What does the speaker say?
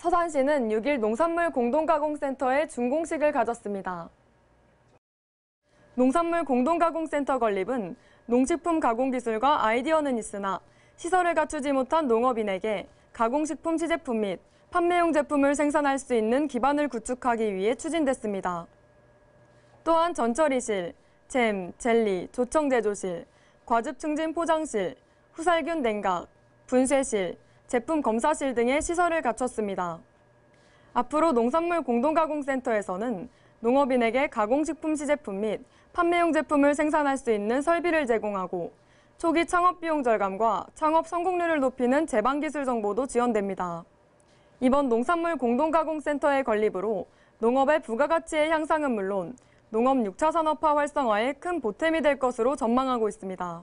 서산시는 6일 농산물 공동가공센터에 준공식을 가졌습니다. 농산물 공동가공센터 건립은 농식품 가공 기술과 아이디어는 있으나 시설을 갖추지 못한 농업인에게 가공식품 시제품 및 판매용 제품을 생산할 수 있는 기반을 구축하기 위해 추진됐습니다. 또한 전처리실, 잼, 젤리, 조청 제조실, 과즙 증진 포장실, 후살균 냉각, 분쇄실, 제품 검사실 등의 시설을 갖췄습니다. 앞으로 농산물 공동가공센터에서는 농업인에게 가공식품 시제품 및 판매용 제품을 생산할 수 있는 설비를 제공하고 초기 창업 비용 절감과 창업 성공률을 높이는 제방 기술 정보도 지원됩니다. 이번 농산물 공동가공센터의 건립으로 농업의 부가가치의 향상은 물론 농업 6차 산업화 활성화에 큰 보탬이 될 것으로 전망하고 있습니다.